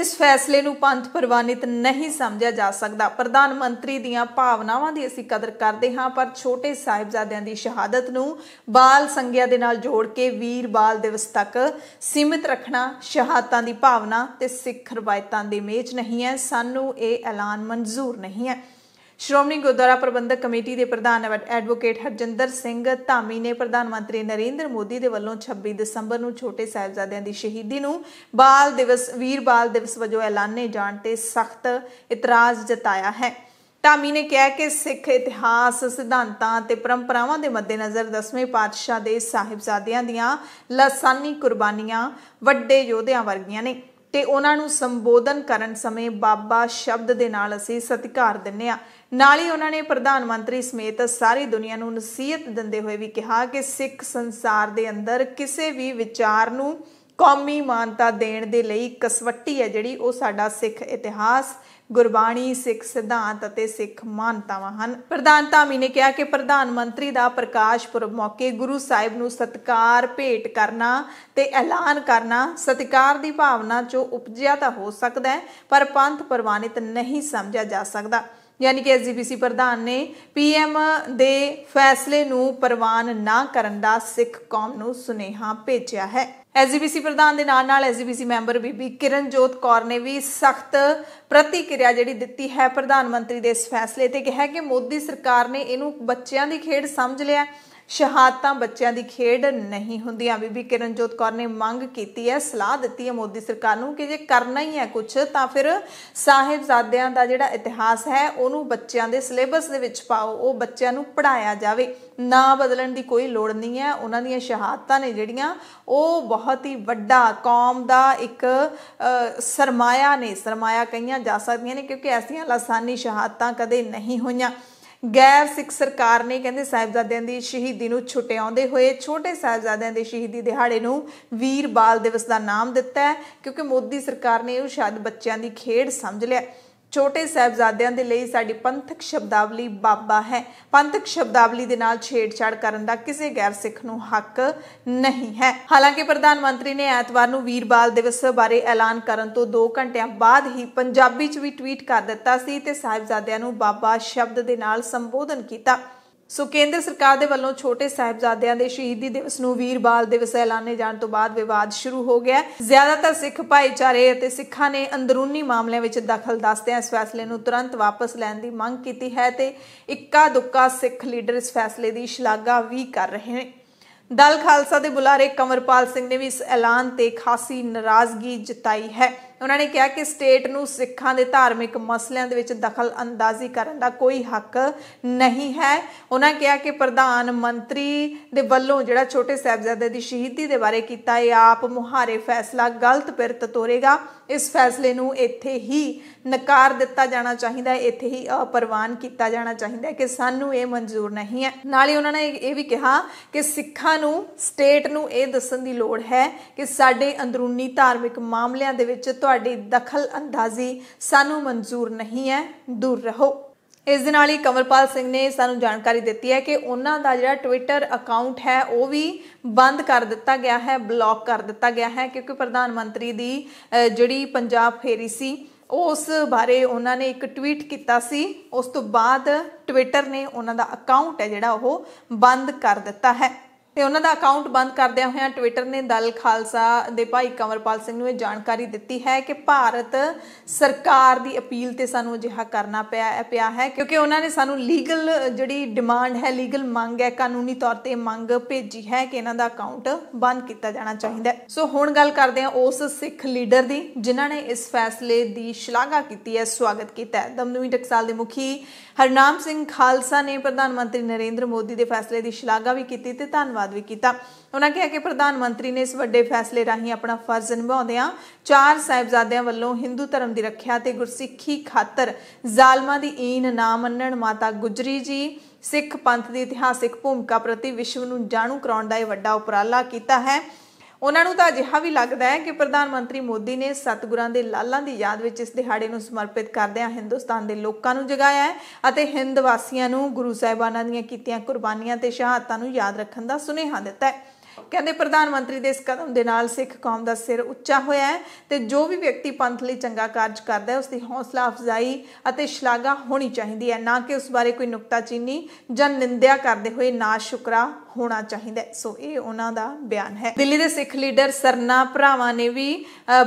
ਇਸ ਫੈਸਲੇ ਨੂੰ ਪੰਥ ਪ੍ਰਵਾਨਿਤ ਨਹੀਂ ਸਮਝਿਆ ਜਾ ਸਕਦਾ ਪ੍ਰਧਾਨ ਮੰਤਰੀ ਦੀਆਂ ਭਾਵਨਾਵਾਂ ਦੀ ਅਸੀਂ ਕਦਰ ਕਰਦੇ ਹਾਂ ਪਰ ਛੋਟੇ ਸਾਹਿਬਜ਼ਾਦਿਆਂ ਦੀ ਸ਼ਹਾਦਤ ਨੂੰ ਬਾਲ ਸੰਗਿਆ ਦੇ ਨਾਲ ਜੋੜ ਕੇ ਵੀਰ ਬਾਲ ਦਿਵਸ ਤੱਕ ਸੀਮਿਤ ਰੱਖਣਾ ਸ਼ਹਾਦਤਾਂ ਦੀ ਭਾਵਨਾ ਤੇ ਸਿੱਖ ਰਵਾਇਤਾਂ ਦੇ ਮੇਚ ਨਹੀਂ ਹੈ ਸਾਨੂੰ ਇਹ ਐਲਾਨ ਮਨਜ਼ੂਰ ਨਹੀਂ ਹੈ ਸ਼੍ਰੋਮਣੀ ਗੁਰਦੁਆਰਾ ਪ੍ਰਬੰਧਕ ਕਮੇਟੀ ਦੇ ਪ੍ਰਧਾਨ ਐਡਵੋਕੇਟ ਹਰਜਿੰਦਰ ਸਿੰਘ ਧਾਮੀ ਨੇ ਪ੍ਰਧਾਨ ਮੰਤਰੀ ਨਰਿੰਦਰ ਮੋਦੀ ਦੇ ਵੱਲੋਂ 26 ਦਸੰਬਰ ਨੂੰ ਛੋਟੇ ਸਾਹਿਬਜ਼ਾਦਿਆਂ ਦੀ ਸ਼ਹੀਦੀ ਨੂੰ ਬਾਲ ਦਿਵਸ ਵੀਰ ਬਾਲ ਦਿਵਸ ਵਜੋਂ ਐਲਾਨੇ ਜਾਣ ਤੇ ਸਖਤ ਇਤਰਾਜ਼ ਜਤਾਇਆ ਹੈ ਧਾਮੀ ਨੇ ਕਿਹਾ ਕਿ ਸਿੱਖ ਇਤਿਹਾਸ ਸਿਧਾਂਤਾਂ ਤੇ ਪਰੰਪਰਾਵਾਂ ਦੇ ਮੱਦੇਨਜ਼ਰ 10ਵੇਂ ਪਾਤਸ਼ਾਹ ਦੇ ਸਾਹਿਬਜ਼ਾਦਿਆਂ ਦੀਆਂ ਲਸਾਨੀ ਕੁਰਬਾਨੀਆਂ ਵੱਡੇ ਯੋਧਿਆਂ ਵਰਗੀਆਂ ਨੇ ਤੇ ਉਹਨਾਂ ਨੂੰ ਸੰਬੋਧਨ ਕਰਨ ਸਮੇਂ ਬਾਬਾ ਸ਼ਬਦ ਦੇ ਨਾਲ ਅਸੀਂ ਸਤਿਕਾਰ ਦਿੰਨੇ ਆ ਨਾਲ ਹੀ ਉਹਨਾਂ ਨੇ ਪ੍ਰਧਾਨ ਮੰਤਰੀ ਸਮੇਤ ਸਾਰੀ ਦੁਨੀਆ ਨੂੰ ਨਸੀਹਤ ਦਿੰਦੇ ਹੋਏ ਵੀ ਕਿਹਾ ਕਿ ਸਿੱਖ ਸੰਸਾਰ ਦੇ ਅੰਦਰ ਕਿਸੇ ਵੀ ਵਿਚਾਰ ਨੂੰ ਕੌਮੀ ਮਾਨਤਾ ਦੇਣ ਦੇ ਲਈ ਕਸਵੱਟੀ ਹੈ ਜਿਹੜੀ ਉਹ ਸਾਡਾ ਸਿੱਖ ਇਤਿਹਾਸ ਗੁਰਬਾਣੀ ਸਿੱਖ ਸਿਧਾਂਤ ਅਤੇ ਸਿੱਖ ਮਾਨਤਾਵਾਂ ਹਨ ਪ੍ਰਧਾਨ ਧਾਮੀ ਨੇ ਕਿਹਾ ਕਿ ਪ੍ਰਧਾਨ ਮੰਤਰੀ ਦਾ ਪ੍ਰਕਾਸ਼ ਪੁਰਬ ਮੌਕੇ ਗੁਰੂ ਸਾਹਿਬ ਨੂੰ ਸਤਕਾਰ ਭੇਟ ਕਰਨਾ ਤੇ ਐਲਾਨ ਕਰਨਾ ਸਤਕਾਰ ਦੀ ਭਾਵਨਾ ਚੋਂ ਉਪਜਿਆ ਤਾਂ ਹੋ ਸਕਦਾ ਹੈ ਪਰ ਪੰਥ ਪ੍ਰਵਾਨਿਤ ਨਹੀਂ ਸਮਝਿਆ ਜਾ ਸਕਦਾ ਯਾਨੀ ਕਿ ਐਸਜੀਪੀਸੀ ਪ੍ਰਧਾਨ ਨੇ ਪੀਐਮ ਦੇ ਫੈਸਲੇ ਨੂੰ ਪ੍ਰਵਾਨ ਨਾ ਕਰਨ ਦਾ ਸਿੱਖ ਕੌਮ ਨੂੰ ਸੁਨੇਹਾ ਭੇਜਿਆ ਹੈ ਐਸਜੀਪੀਸੀ ਪ੍ਰਧਾਨ ਦੇ ਨਾਲ ਨਾਲ ਐਸਜੀਪੀਸੀ ਮੈਂਬਰ ਬੀਬੀ ਕਿਰਨਜੋਤ ਕੌਰ ਨੇ ਵੀ ਸਖਤ ਪ੍ਰਤੀਕਿਰਿਆ ਜਿਹੜੀ ਦਿੱਤੀ ਹੈ ਪ੍ਰਧਾਨ ਮੰਤਰੀ ਦੇ ਇਸ ਫੈਸਲੇ ਤੇ ਕਿਹਾ ਕਿ ਮੋਦੀ ਸਰਕਾਰ ਨੇ ਇਹਨੂੰ ਬੱਚਿਆਂ ਦੀ ਖੇਡ ਸਮਝ ਲਿਆ ਸ਼ਹਾਦਤਾਂ ਬੱਚਿਆਂ ਦੀ ਖੇਡ ਨਹੀਂ ਹੁੰਦੀਆਂ ਬੀਬੀ ਕਿਰਨਜੋਤ ਕੌਰ ਨੇ ਮੰਗ ਕੀਤੀ ਹੈ ਸਲਾਹ ਦਿੱਤੀ ਹੈ ਮੋਦੀ ਸਰਕਾਰ ਨੂੰ ਕਿ ਜੇ ਕਰਨਾ ਹੀ ਹੈ ਕੁਝ ਤਾਂ ਫਿਰ ਸਾਹਿਬਜ਼ਾਦਿਆਂ ਦਾ ਜਿਹੜਾ ਇਤਿਹਾਸ ਹੈ ਉਹਨੂੰ ਬੱਚਿਆਂ ਦੇ ਸਿਲੇਬਸ ਦੇ ਵਿੱਚ ਪਾਓ ਉਹ ਬੱਚਿਆਂ ਨੂੰ ਪੜਾਇਆ ਜਾਵੇ ਨਾ ਬਦਲਣ ਦੀ ਕੋਈ ਲੋੜ ਨਹੀਂ ਹੈ ਉਹਨਾਂ ਦੀਆਂ ਸ਼ਹਾਦਤਾਂ ਨੇ ਜਿਹੜੀਆਂ ਉਹ ਬਹੁਤ ਹੀ ਵੱਡਾ ਕੌਮ ਦਾ ਇੱਕ ਸਰਮਾਇਆ ਨੇ ਸਰਮਾਇਆ ਕਈਆਂ ਜਾ ਸਕਦੀਆਂ ਨੇ ਕਿਉਂਕਿ ਐਸੀਆਂ ਲਾਸਾਨੀ ਸ਼ਹਾਦਤਾਂ ਕਦੇ ਨਹੀਂ ਹੋਈਆਂ ਗੈਰ ਸਿੱਖ ਸਰਕਾਰ ਨੇ ਕਹਿੰਦੇ ਸਾਹਿਬਜ਼ਾਦਿਆਂ ਦੀ ਸ਼ਹੀਦੀ ਨੂੰ ਛੁਟਿਆਉਂਦੇ ਹੋਏ ਛੋਟੇ ਸਾਹਿਬਜ਼ਾਦਿਆਂ ਦੇ ਸ਼ਹੀਦੀ ਦਿਹਾੜੇ ਨੂੰ ਵੀਰ ਬਾਲ ਦਿਵਸ ਦਾ ਨਾਮ ਦਿੱਤਾ ਹੈ ਕਿਉਂਕਿ ਮੋਦੀ ਸਰਕਾਰ ਨੇ ਉਹ ਸ਼ਾਇਦ ਬੱਚਿਆਂ ਦੀ ਖੇਡ ਸਮਝ ਲਿਆ ਛੋਟੇ ਸਹਿਬਜ਼ਾਦਿਆਂ ਦੇ ਲਈ ਸਾਡੀ ਪੰਥਕ ਸ਼ਬਦਾਵਲੀ ਬਾਬਾ ਹੈ ਪੰਥਕ ਸ਼ਬਦਾਵਲੀ ਦੇ ਨਾਲ ਛੇੜਛਾੜ ਕਰਨ ਦਾ ਕਿਸੇ ਗੈਰ ਸਿੱਖ ਨੂੰ ਹੱਕ ਨਹੀਂ ਹੈ ਹਾਲਾਂਕਿ ਪ੍ਰਧਾਨ ਮੰਤਰੀ ਨੇ ਐਤਵਾਰ ਨੂੰ ਵੀਰਬਾਲ ਦਿਵਸ ਬਾਰੇ ਐਲਾਨ ਕਰਨ ਤੋਂ 2 ਘੰਟਿਆਂ ਬਾਅਦ ਹੀ ਪੰਜਾਬੀ 'ਚ ਵੀ ਟਵੀਟ ਕਰ ਦਿੱਤਾ ਸੀ ਤੇ ਸਹਿਬਜ਼ਾਦਿਆਂ ਨੂੰ ਬਾਬਾ ਸ਼ਬਦ ਦੇ ਨਾਲ ਸੰਬੋਧਨ ਕੀਤਾ ਸੋ ਕੇਂਦਰ ਸਰਕਾਰ ਦੇ ਵੱਲੋਂ ਛੋਟੇ ਸਾਹਿਬਜ਼ਾਦਿਆਂ ਦੇ ਸ਼ਹੀਦੀ ਦਿਵਸ ਨੂੰ ਵੀਰ ਬਾਲ ਦਿਵਸ ਐਲਾਨੇ ਜਾਣ ਤੋਂ ਬਾਅਦ ਵਿਵਾਦ ਸ਼ੁਰੂ ਹੋ ਗਿਆ ਜ਼ਿਆਦਾਤਰ ਸਿੱਖ ਭਾਈਚਾਰੇ ਅਤੇ ਸਿੱਖਾਂ ਨੇ ਅੰਦਰੂਨੀ ਮਾਮਲਿਆਂ ਵਿੱਚ ਦਖਲ ਦੱਸਦਿਆਂ ਇਸ ਫੈਸਲੇ ਨੂੰ ਤੁਰੰਤ ਵਾਪਸ ਲੈਣ ਦੀ ਮੰਗ ਕੀਤੀ ਹੈ ਤੇ ਇੱਕਾ ਦੁੱਕਾ ਸਿੱਖ ਲੀਡਰ ਇਸ ਫੈਸਲੇ ਦੀ ਸ਼ਲਾਘਾ ਵੀ ਕਰ ਰਹੇ ਨੇ ਦਲ ਖਾਲਸਾ ਦੇ ਬੁਲਾਰੇ ਕਮਰਪਾਲ ਸਿੰਘ ਨੇ ਵੀ ਇਸ ਐਲਾਨ ਤੇ ਖਾਸੀ ਨਾਰਾਜ਼ਗੀ ਜਤਾਈ ਹੈ ਉਹਨਾਂ ਨੇ ਕਿਹਾ ਕਿ ਸਟੇਟ ਨੂੰ ਸਿੱਖਾਂ ਦੇ ਧਾਰਮਿਕ ਮਸਲਿਆਂ ਦੇ ਵਿੱਚ ਦਖਲ ਅੰਦਾਜ਼ੀ ਕਰਨ ਦਾ ਕੋਈ ਹੱਕ ਨਹੀਂ ਹੈ ਉਹਨਾਂ ਕਿਹਾ ਕਿ ਪ੍ਰਧਾਨ ਮੰਤਰੀ ਦੇ ਵੱਲੋਂ ਜਿਹੜਾ ਛੋਟੇ ਸਹਿਬਜ਼ਾਦੇ ਦੀ ਸ਼ਹੀਦੀ ਦੇ ਬਾਰੇ ਕੀਤਾ ਇਹ ਆਪ ਮੁਹਾਰੇ ਫੈਸਲਾ ਗਲਤ ਪਿਰਤ ਤੋਰੇਗਾ ਇਸ ਫੈਸਲੇ ਨੂੰ ਇੱਥੇ ਹੀ ਨਕਾਰ ਦਿੱਤਾ ਜਾਣਾ ਚਾਹੀਦਾ ਹੈ ਇੱਥੇ ਹੀ ਅਪਰਵਾਨ ਕੀਤਾ ਜਾਣਾ ਚਾਹੀਦਾ ਹੈ ਕਿ ਸਾਨੂੰ ਇਹ ਮਨਜ਼ੂਰ ਨਹੀਂ ਹੈ ਨਾਲ ਹੀ ਉਹਨਾਂ ਨੇ ਇਹ ਵੀ ਕਿਹਾ ਕਿ ਸਿੱਖਾਂ ਨੂੰ ਸਟੇਟ ਨੂੰ ਇਹ ਦੱਸਣ ਦੀ ਲੋੜ ਹੈ ਕਿ ਸਾਡੇ ਅੰਦਰੂਨੀ ਧਾਰਮਿਕ ਮਾਮਲਿਆਂ ਦੇ ਵਿੱਚ ਤੁਹਾਡੇ ਤੁਹਾਡੀ ਦਖਲ ਅੰਦਾਜ਼ੀ ਸਾਨੂੰ ਮਨਜ਼ੂਰ ਨਹੀਂ ਹੈ ਦੂਰ ਰਹੋ ਇਸ ਦੇ ਨਾਲ ਹੀ ਕਮਲਪਾਲ ਸਿੰਘ ਨੇ ਸਾਨੂੰ ਜਾਣਕਾਰੀ ਦਿੱਤੀ ਹੈ ਕਿ ਉਹਨਾਂ ਦਾ ਜਿਹੜਾ ਟਵਿੱਟਰ ਅਕਾਊਂਟ ਹੈ ਉਹ ਵੀ ਬੰਦ ਕਰ ਦਿੱਤਾ ਗਿਆ ਹੈ ਬਲੌਕ ਕਰ ਦਿੱਤਾ ਗਿਆ ਹੈ ਕਿਉਂਕਿ ਪ੍ਰਧਾਨ ਮੰਤਰੀ ਦੀ ਜਿਹੜੀ ਪੰਜਾਬ ਫੇਰੀ ਸੀ ਉਸ ਬਾਰੇ ਉਹਨਾਂ ਨੇ ਇੱਕ ਟਵੀਟ ਕੀਤਾ ਸੀ ਉਸ ਤੋਂ ਬਾਅਦ ਟਵਿੱਟਰ ਨੇ ਉਹਨਾਂ ਦਾ ਅਕਾਊਂਟ ਹੈ ਜਿਹੜਾ ਉਹ ਬੰਦ ਕਰ ਦਿੱਤਾ ਹੈ ਤੇ ਉਹਨਾਂ ਦਾ ਅਕਾਊਂਟ ਬੰਦ ਕਰਦਿਆਂ ਹੋਇਆਂ ਟਵਿੱਟਰ ਨੇ ਦਲ ਖਾਲਸਾ ਦੇ ਭਾਈ ਕਮਰਪਾਲ ਸਿੰਘ ਨੂੰ ਇਹ ਜਾਣਕਾਰੀ ਦਿੱਤੀ ਹੈ ਕਿ ਭਾਰਤ ਸਰਕਾਰ ਦੀ ਅਪੀਲ ਤੇ ਸਾਨੂੰ ਅਜਿਹਾ ਕਰਨਾ ਪਿਆ ਪਿਆ ਹੈ ਕਿਉਂਕਿ ਉਹਨਾਂ ਨੇ ਸਾਨੂੰ ਲੀਗਲ ਜਿਹੜੀ ਡਿਮਾਂਡ ਹੈ ਲੀਗਲ ਮੰਗ ਹੈ ਕਾਨੂੰਨੀ ਤੌਰ ਤੇ ਮੰਗ ਭੇਜੀ ਹੈ ਕਿ ਇਹਨਾਂ ਦਾ ਅਕਾਊਂਟ ਬੰਦ ਕੀਤਾ ਜਾਣਾ ਚਾਹੀਦਾ ਸੋ ਹੁਣ ਗੱਲ ਕਰਦੇ ਹਾਂ ਉਸ ਸਿੱਖ ਲੀਡਰ ਦੀ ਜਿਨ੍ਹਾਂ ਨੇ ਇਸ ਫੈਸਲੇ ਦੀ ਸ਼ਲਾਘਾ ਕੀਤੀ ਹੈ ਸਵਾਗਤ ਕੀਤਾ ਹੈ ਦਮਦਮੀ ਟਕਸਾਲ ਦੇ ਮੁਖੀ ਹਰਨਾਮ ਸਿੰਘ ਖਾਲਸਾ ਨੇ ਪ੍ਰਧਾਨ ਮੰਤਰੀ ਨਰਿੰਦਰ ਮੋਦੀ ਦੇ ਫੈਸਲੇ ਦੀ ਸ਼ਲਾਘਾ ਵੀ ਕੀਤੀ ਤੇ ਧੰਨਵਾਦ ਧੰਨਵਾਦ ਵੀ ਕੀਤਾ ਉਹਨਾਂ ਕਿਹਾ ਕਿ ਪ੍ਰਧਾਨ ਮੰਤਰੀ ਨੇ ਇਸ ਵੱਡੇ ਫੈਸਲੇ ਰਾਹੀਂ ਆਪਣਾ ਫਰਜ਼ ਨਿਭਾਉਂਦਿਆਂ ਚਾਰ ਸਾਹਿਬਜ਼ਾਦਿਆਂ ਵੱਲੋਂ ਹਿੰਦੂ ਧਰਮ ਦੀ ਰੱਖਿਆ ਤੇ ਗੁਰਸਿੱਖੀ ਖਾਤਰ ਜ਼ਾਲਮਾਂ ਦੀ ਈਨ ਨਾ ਮੰਨਣ ਮਾਤਾ ਗੁਜਰੀ ਜੀ ਸਿੱਖ ਪੰਥ ਦੀ ਇਤਿਹਾਸਿਕ ਭੂਮਿਕਾ ਪ੍ਰਤੀ ਵਿਸ਼ਵ ਨੂੰ ਜਾਣੂ ਕਰਾਉਣ ਦਾ ਇਹ ਵੱਡਾ ਉਪਰਾਲਾ ਕੀਤਾ ਹੈ ਉਹਨਾਂ ਨੂੰ ਤਾਂ ਅਜਿਹਾ ਵੀ ਲੱਗਦਾ ਹੈ ਕਿ ਪ੍ਰਧਾਨ ਮੰਤਰੀ ਮੋਦੀ ਨੇ ਸਤਗੁਰਾਂ ਦੇ ਲਾਲਾਂ ਦੀ ਯਾਦ ਵਿੱਚ ਇਸ ਦਿਹਾੜੇ ਨੂੰ ਸਮਰਪਿਤ ਕਰਦਿਆਂ ਹਿੰਦੁਸਤਾਨ ਦੇ ਲੋਕਾਂ ਨੂੰ ਜਗਾਇਆ ਹੈ ਅਤੇ ਹਿੰਦ ਵਾਸੀਆਂ ਨੂੰ ਗੁਰੂ ਸਾਹਿਬਾਨਾਂ ਦੀਆਂ ਕੀਤੀਆਂ ਕੁਰਬਾਨੀਆਂ ਤੇ ਸ਼ਹਾਦਤਾਂ ਨੂੰ ਯਾਦ ਰੱਖਣ ਦਾ ਸੁਨੇਹਾ ਦਿੱਤਾ ਹੈ ਕਹਿੰਦੇ ਪ੍ਰਧਾਨ ਮੰਤਰੀ ਦੇ ਇਸ ਕਦਮ ਦੇ ਨਾਲ ਸਿੱਖ ਕੌਮ ਦਾ ਸਿਰ ਉੱਚਾ ਹੋਇਆ ਹੈ ਤੇ ਜੋ ਵੀ ਵਿਅਕਤੀ ਪੰਥ ਲਈ ਚੰਗਾ ਕਾਰਜ ਕਰਦਾ ਹੈ ਉਸ ਦੀ ਹੌਸਲਾ ਅਫਜ਼ਾਈ ਅਤੇ ਸ਼ਲਾਘਾ ਹੋਣੀ ਚਾਹੀਦੀ ਹੈ ਨਾ ਕਿ ਉਸ ਬਾਰੇ ਕੋਈ ਨੁਕਤਾਚੀਨੀ ਜਾਂ ਨਿੰਦਿਆ ਕਰਦੇ ਹੋਏ ਨਾ ਸ਼ੁਕਰਾ ਹੋਣਾ ਚਾਹੀਦਾ ਸੋ ਇਹ ਉਹਨਾਂ ਦਾ ਬਿਆਨ ਹੈ ਦਿੱਲੀ ਦੇ ਸਿੱਖ ਲੀਡਰ ਸਰਨਾ ਭਰਾਵਾਂ ਨੇ ਵੀ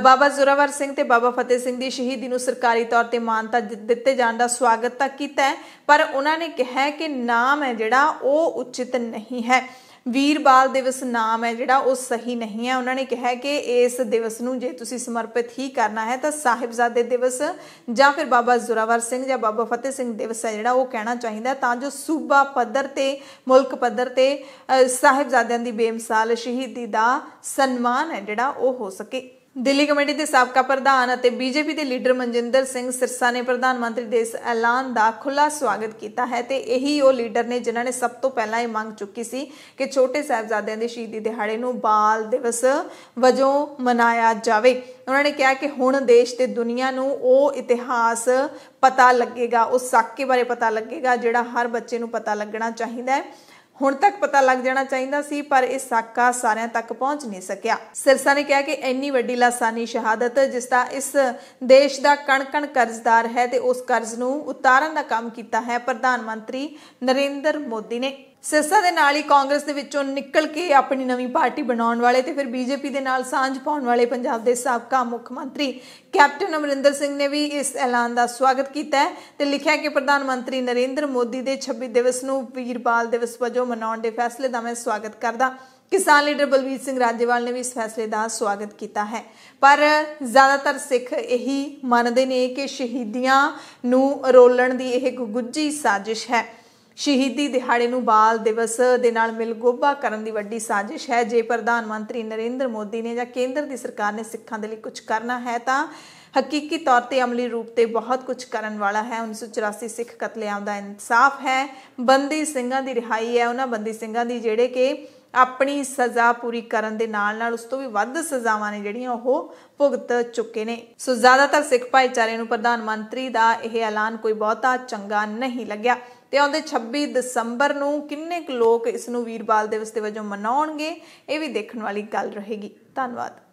ਬਾਬਾ ਜ਼ੋਰਾਵਰ ਸਿੰਘ ਤੇ ਬਾਬਾ ਫਤਿਹ ਸਿੰਘ ਦੀ ਸ਼ਹੀਦੀ ਨੂੰ ਸਰਕਾਰੀ ਤੌਰ ਤੇ ਮਾਨਤਾ ਦਿੱਤੇ ਜਾਣ ਦਾ ਸਵਾਗਤ ਤਾਂ ਕੀਤਾ ਪਰ ਉਹਨਾਂ ਨੇ ਕਿਹਾ ਕਿ ਨਾਮ ਹੈ ਜਿਹੜਾ ਉਹ ਉਚਿਤ ਨਹੀਂ ਹੈ ਵੀਰ ਬਾਲ ਦਿਵਸ ਨਾਮ ਹੈ ਜਿਹੜਾ ਉਹ ਸਹੀ ਨਹੀਂ ਹੈ ਉਹਨਾਂ ਨੇ ਕਿਹਾ ਕਿ ਇਸ ਦਿਵਸ ਨੂੰ ਜੇ ਤੁਸੀਂ ਸਮਰਪਿਤ ਹੀ ਕਰਨਾ ਹੈ ਤਾਂ ਸਾਹਿਬਜ਼ਾਦੇ ਦਿਵਸ ਜਾਂ ਫਿਰ ਬਾਬਾ ਜ਼ੁਰਾਵਰ ਸਿੰਘ ਜਾਂ ਬਾਬਾ ਫਤਿਹ ਸਿੰਘ ਦਿਵਸ ਹੈ ਜਿਹੜਾ ਉਹ ਕਹਿਣਾ ਚਾਹੀਦਾ ਤਾਂ ਜੋ ਸੂਬਾ ਪੱਧਰ ਤੇ ਮੁਲਕ ਪੱਧਰ ਤੇ ਸਾਹਿਬਜ਼ਾਦਿਆਂ ਦੀ ਬੇਮਿਸਾਲ ਸ਼ਹੀਦੀ ਦਾ ਸਨਮਾਨ ਹੈ ਜਿਹੜਾ ਉਹ ਹੋ ਸਕੇ ਦਿੱਲੀ ਕਮੇਟੀ ਦੇ ਸਾਬਕਾ ਪ੍ਰਧਾਨ ਅਤੇ ਬੀਜੇਪੀ ਦੇ ਲੀਡਰ ਮਨਜਿੰਦਰ ਸਿੰਘ ਸਿਰਸਾ ਨੇ ਪ੍ਰਧਾਨ ਮੰਤਰੀ ਦੇ ਇਸ ਐਲਾਨ ਦਾ ਖੁੱਲਾ ਸਵਾਗਤ ਕੀਤਾ ਹੈ ਤੇ ਇਹੀ ਉਹ ਲੀਡਰ ਨੇ ਜਿਨ੍ਹਾਂ ਨੇ ਸਭ ਤੋਂ ਪਹਿਲਾਂ ਇਹ ਮੰਗ ਚੁੱਕੀ ਸੀ ਕਿ ਛੋਟੇ ਸਾਹਿਬਜ਼ਾਦਿਆਂ ਦੇ ਸ਼ਹੀਦੀ ਦਿਹਾੜੇ ਨੂੰ ਬਾਲ ਦਿਵਸ ਵਜੋਂ ਮਨਾਇਆ ਜਾਵੇ ਉਹਨਾਂ ਨੇ ਕਿਹਾ ਕਿ ਹੁਣ ਦੇਸ਼ ਤੇ ਦੁਨੀਆ ਨੂੰ ਉਹ ਇਤਿਹਾਸ ਪਤਾ ਲੱਗੇਗਾ ਉਸ ਸਾਕੇ ਬਾਰੇ ਪਤਾ ਲੱਗੇਗਾ ਜਿਹੜਾ ਹਰ ਬੱਚੇ ਨੂੰ ਪਤਾ ਲੱਗਣਾ ਚਾਹੀਦਾ ਹੈ ਹੁਣ ਤੱਕ ਪਤਾ ਲੱਗ ਜਾਣਾ ਚਾਹੀਦਾ ਸੀ ਪਰ ਇਹ ਸਾਕਾ ਸਾਰਿਆਂ ਤੱਕ ਪਹੁੰਚ ਨਹੀਂ ਸਕਿਆ ਸਿਰਸਾ ਨੇ ਕਿਹਾ ਕਿ ਇੰਨੀ ਵੱਡੀ ਲਾਸਾਨੀ ਸ਼ਹਾਦਤ ਜਿਸ ਦਾ ਇਸ ਦੇਸ਼ ਦਾ ਕਣ-ਕਣ ਕਰਜ਼ਦਾਰ ਹੈ ਤੇ ਉਸ ਕਰਜ਼ ਨੂੰ ਉਤਾਰਨ ਦਾ ਕੰਮ ਕੀਤਾ ਹੈ ਪ੍ਰਧਾਨ ਮੰਤਰੀ ਨਰਿੰਦਰ ਮੋਦੀ ਨੇ ਸਿਰਸਾ ਦੇ ਨਾਲ ਹੀ ਕਾਂਗਰਸ ਦੇ ਵਿੱਚੋਂ ਨਿਕਲ ਕੇ ਆਪਣੀ ਨਵੀਂ ਪਾਰਟੀ ਬਣਾਉਣ ਵਾਲੇ ਤੇ ਫਿਰ ਬੀਜੇਪੀ ਦੇ ਨਾਲ ਸਾਂਝ ਪਾਉਣ ਵਾਲੇ ਪੰਜਾਬ ਦੇ ਸਾਬਕਾ ਮੁੱਖ ਮੰਤਰੀ ਕੈਪਟਨ ਅਮਰਿੰਦਰ ਸਿੰਘ ਨੇ ਵੀ ਇਸ ਐਲਾਨ ਦਾ ਸਵਾਗਤ ਕੀਤਾ ਹੈ ਤੇ ਲਿਖਿਆ ਕਿ ਪ੍ਰਧਾਨ ਮੰਤਰੀ ਨਰਿੰਦਰ ਮੋਦੀ ਦੇ 26 ਦਿਵਸ ਨੂੰ ਵੀਰਪਾਲ ਦਿਵਸ ਵਜੋਂ ਮਨਾਉਣ ਦੇ ਫੈਸਲੇ ਦਾ ਮੈਂ ਸਵਾਗਤ ਕਰਦਾ ਕਿਸਾਨ ਲੀਡਰ ਬਲਵੀਰ ਸਿੰਘ ਰਾਜੇਵਾਲ ਨੇ ਵੀ ਇਸ ਫੈਸਲੇ ਦਾ ਸਵਾਗਤ ਕੀਤਾ ਹੈ ਪਰ ਜ਼ਿਆਦਾਤਰ ਸਿੱਖ ਇਹੀ ਮੰਨਦੇ ਨੇ ਕਿ ਸ਼ਹੀਦੀਆਂ ਨੂੰ ਰੋਲਣ ਦੀ ਇਹ ਗੁੱਜੀ ਸਾਜ਼ਿਸ਼ ਹੈ ਸ਼ਹੀਦੀ ਦਿਹਾੜੇ ਨੂੰ ਬਾਲ ਦਿਵਸ ਦੇ ਨਾਲ ਮਿਲ ਗੋਬਾ ਕਰਨ ਦੀ ਵੱਡੀ ਸਾਜ਼ਿਸ਼ ਹੈ ਜੇ ਪ੍ਰਧਾਨ ਮੰਤਰੀ ਨਰਿੰਦਰ ਮੋਦੀ ਨੇ ਜਾਂ ਕੇਂਦਰ ਦੀ ਸਰਕਾਰ ਨੇ ਸਿੱਖਾਂ ਦੇ ਲਈ ਕੁਝ ਕਰਨਾ ਹੈ ਤਾਂ ਹਕੀਕੀ ਤੌਰ ਤੇ ਅਮਲੀ ਰੂਪ ਤੇ ਬਹੁਤ ਕੁਝ ਕਰਨ ਵਾਲਾ ਹੈ 1984 ਸਿੱਖ ਕਤਲੇਆਮ ਦਾ ਇਨਸਾਫ ਹੈ ਬੰਦੀ ਸਿੰਘਾਂ ਦੀ ਰਿਹਾਈ ਹੈ ਉਹਨਾਂ ਬੰਦੀ ਸਿੰਘਾਂ ਦੀ ਜਿਹੜੇ ਕਿ ਆਪਣੀ ਸਜ਼ਾ ਪੂਰੀ ਕਰਨ ਦੇ ਨਾਲ ਨਾਲ ਉਸ ਤੋਂ ਵੀ ਵੱਧ ਸਜ਼ਾਵਾਂ ਨੇ ਜਿਹੜੀਆਂ ਉਹ ਭੁਗਤ ਚੁੱਕੇ ਨੇ ਸੋ ਜ਼ਿਆਦਾਤਰ ਸਿੱਖ ਭਾਈਚਾਰੇ ਨੂੰ ਪ੍ਰਧਾਨ ਮੰਤਰੀ ਦਾ ਇਹ ਐਲਾਨ ਕੋਈ ਬਹੁਤਾ ਚੰਗਾ ਨਹੀਂ ਲੱਗਿਆ ਤੇ ਆਉਂਦੇ 26 ਦਸੰਬਰ ਨੂੰ ਕਿੰਨੇ ਕੁ ਲੋਕ ਇਸ ਨੂੰ ਵੀਰਬਾਲ ਦਿਵਸ ਦੇ ਵਜੋਂ ਮਨਾਉਣਗੇ ਇਹ ਵੀ ਦੇਖਣ ਵਾਲੀ ਗੱਲ ਰਹੇਗੀ ਧੰਨਵਾਦ